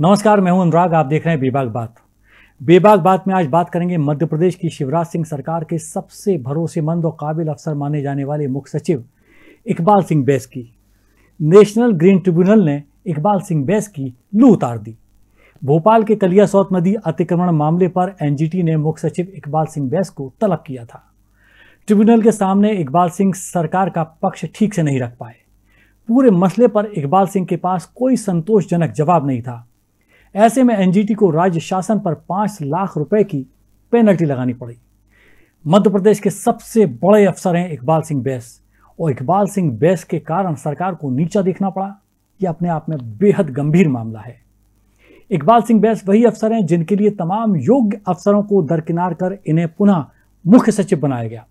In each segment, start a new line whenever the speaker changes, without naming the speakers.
नमस्कार मैं हूं अनुराग आप देख रहे हैं बेबाग बात बेबाग बात में आज बात करेंगे मध्य प्रदेश की शिवराज सिंह सरकार के सबसे भरोसेमंद और काबिल अफसर माने जाने वाले मुख्य सचिव इकबाल सिंह बैस की नेशनल ग्रीन ट्रिब्यूनल ने इकबाल सिंह बैस की लू उतार दी भोपाल के कलिया सौत नदी अतिक्रमण मामले पर एनजीटी ने मुख्य सचिव इकबाल सिंह बैस को तलब किया था ट्रिब्यूनल के सामने इकबाल सिंह सरकार का पक्ष ठीक से नहीं रख पाए पूरे मसले पर इकबाल सिंह के पास कोई संतोषजनक जवाब नहीं था ऐसे में एनजीटी को राज्य शासन पर पांच लाख रुपए की पेनल्टी लगानी पड़ी मध्य प्रदेश के सबसे बड़े अफसर हैं इकबाल सिंह बैस और इकबाल सिंह बैस के कारण सरकार को नीचा देखना पड़ा यह अपने आप में बेहद गंभीर मामला है इकबाल सिंह बैस वही अफसर हैं जिनके लिए तमाम योग्य अफसरों को दरकिनार कर इन्हें पुनः मुख्य सचिव बनाया गया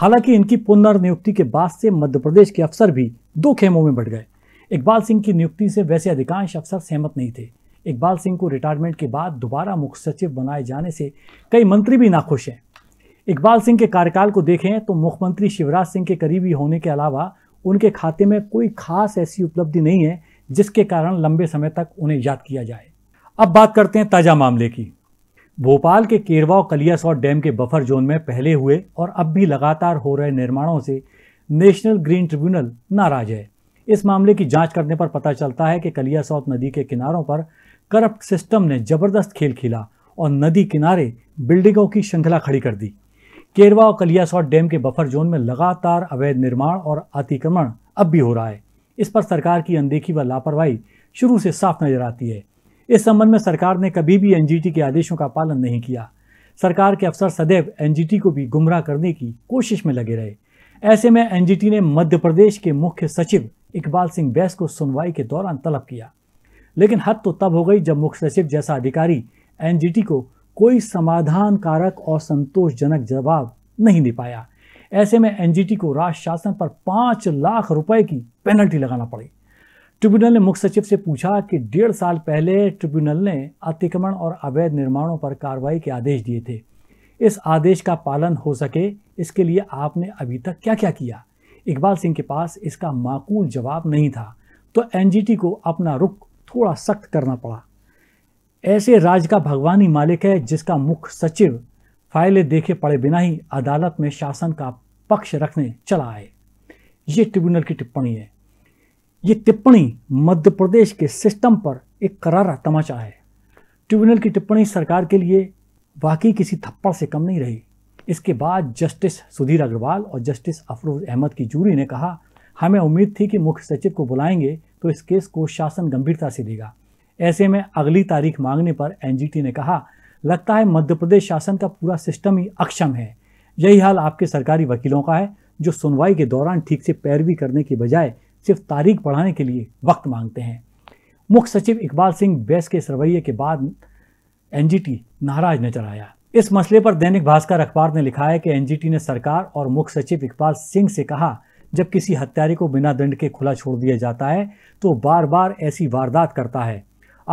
हालांकि इनकी पुनर्नियुक्ति के बाद से मध्य प्रदेश के अफसर भी दो खेमों में बढ़ गए इकबाल सिंह की नियुक्ति से वैसे अधिकांश अफसर सहमत नहीं थे इकबाल सिंह को रिटायरमेंट के बाद दोबारा मुख्य सचिव बनाए जाने से कई मंत्री भी नाखुश हैं इकबाल सिंह के कार्यकाल को देखें तो मुख्यमंत्री शिवराज सिंह के करीबी होने के अलावा उनके खाते में कोई खास ऐसी उपलब्धि नहीं है जिसके कारण लंबे समय तक उन्हें याद किया जाए अब बात करते हैं ताज़ा मामले की भोपाल के केरवा कलियासौर डैम के बफर जोन में पहले हुए और अब भी लगातार हो रहे निर्माणों से नेशनल ग्रीन ट्रिब्यूनल नाराज है इस मामले की जांच करने पर पता चलता है कि कलियासौत नदी के किनारों पर करप्ट सिस्टम ने जबरदस्त खेल खेला और नदी किनारे बिल्डिंगों की श्रृंखला खड़ी कर दी केरवा और कलियासॉट डैम के बफर जोन में लगातार अवैध निर्माण और अतिक्रमण अब भी हो रहा है इस पर सरकार की अनदेखी व लापरवाही शुरू से साफ नजर आती है इस संबंध में सरकार ने कभी भी एनजीटी के आदेशों का पालन नहीं किया सरकार के अफसर सदैव एनजीटी को भी गुमराह करने की कोशिश में लगे रहे ऐसे में एनजीटी ने मध्य प्रदेश के मुख्य सचिव इकबाल सिंह बैस को सुनवाई के दौरान तलब किया लेकिन हद तो तब हो गई जब मुख्य सचिव जैसा अधिकारी एनजीटी को कोई समाधान कारक और संतोषजनक जवाब नहीं दे पाया ऐसे में एनजीटी को राज शासन पर पांच लाख रुपए की पेनल्टी लगाना पड़ी ट्रिब्यूनल ने मुख्य सचिव से पूछा कि डेढ़ साल पहले ट्रिब्यूनल ने अतिक्रमण और अवैध निर्माणों पर कार्रवाई के आदेश दिए थे इस आदेश का पालन हो सके इसके लिए आपने अभी तक क्या क्या किया इकबाल सिंह के पास इसका माकूल जवाब नहीं था तो एनजीटी को अपना रुख थोड़ा सख्त करना पड़ा ऐसे राज का भगवान ही मालिक है जिसका मुख्य सचिव फाइलें देखे पड़े बिना ही अदालत में शासन का पक्ष रखने चला आए ये ट्रिब्यूनल की टिप्पणी है ये टिप्पणी मध्य प्रदेश के सिस्टम पर एक करारा तमाचा है ट्रिब्यूनल की टिप्पणी सरकार के लिए वाकई किसी थप्पड़ से कम नहीं रही इसके बाद जस्टिस सुधीर अग्रवाल और जस्टिस अफरोज अहमद की जूरी ने कहा हमें उम्मीद थी कि मुख्य सचिव को बुलाएंगे तो इस केस को शासन गंभीरता से लेगा ऐसे में अगली तारीख मांगने पर एनजीटी ने कहा लगता है मध्य प्रदेश शासन का पूरा सिस्टम ही अक्षम है यही हाल आपके सरकारी वकीलों का है जो सुनवाई के दौरान ठीक से पैरवी करने के बजाय सिर्फ तारीख बढ़ाने के लिए वक्त मांगते हैं मुख्य सचिव इकबाल सिंह बैस के इस रवैये के बाद एनजीटी नाराज नजर आया इस मसले पर दैनिक भास्कर अखबार ने लिखा है कि एनजीटी ने सरकार और मुख्य सचिव इकबाल सिंह से कहा जब किसी हत्यारे को बिना दंड के खुला छोड़ दिया जाता है तो बार बार ऐसी वारदात करता है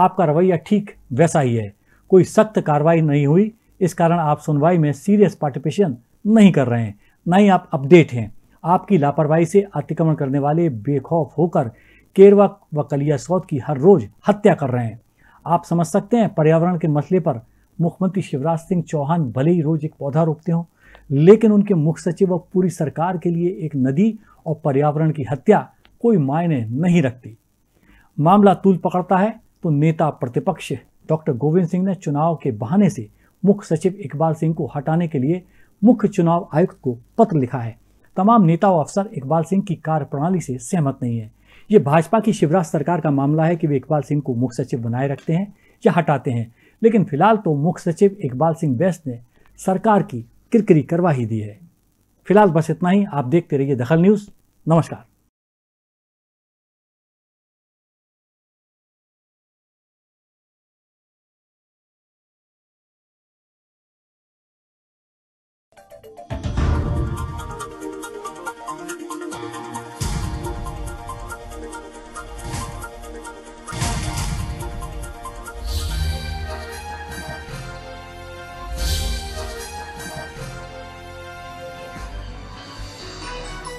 आपका रवैया ठीक वैसा ही है कोई सख्त कार्रवाई नहीं हुई इस कारण आप सुनवाई में सीरियस पार्टिसिपेशन नहीं कर रहे हैं ना ही आप अपडेट हैं आपकी लापरवाही से अतिक्रमण करने वाले बेखौफ होकर केरवा व कलिया सौद की हर रोज हत्या कर रहे हैं आप समझ सकते हैं पर्यावरण के मसले पर मुख्यमंत्री शिवराज सिंह चौहान भले ही रोज एक पौधा रोपते हों लेकिन उनके मुख्य सचिव व पूरी सरकार के लिए एक नदी और पर्यावरण की हत्या कोई मायने नहीं रखती मामला तूल पकड़ता है तो नेता प्रतिपक्ष डॉक्टर गोविंद सिंह ने चुनाव के बहाने से मुख्य सचिव इकबाल सिंह को हटाने के लिए मुख्य चुनाव आयुक्त को पत्र लिखा है तमाम नेता और अफसर इकबाल सिंह की कार्यप्रणाली से सहमत नहीं है ये भाजपा की शिवराज सरकार का मामला है कि वे इकबाल सिंह को मुख्य सचिव बनाए रखते हैं या हटाते हैं लेकिन फिलहाल तो मुख्य सचिव इकबाल सिंह बैस ने सरकार की किरकिरी करवा ही दी है फिलहाल बस इतना ही आप देखते रहिए दखल न्यूज़ नमस्कार Thank you.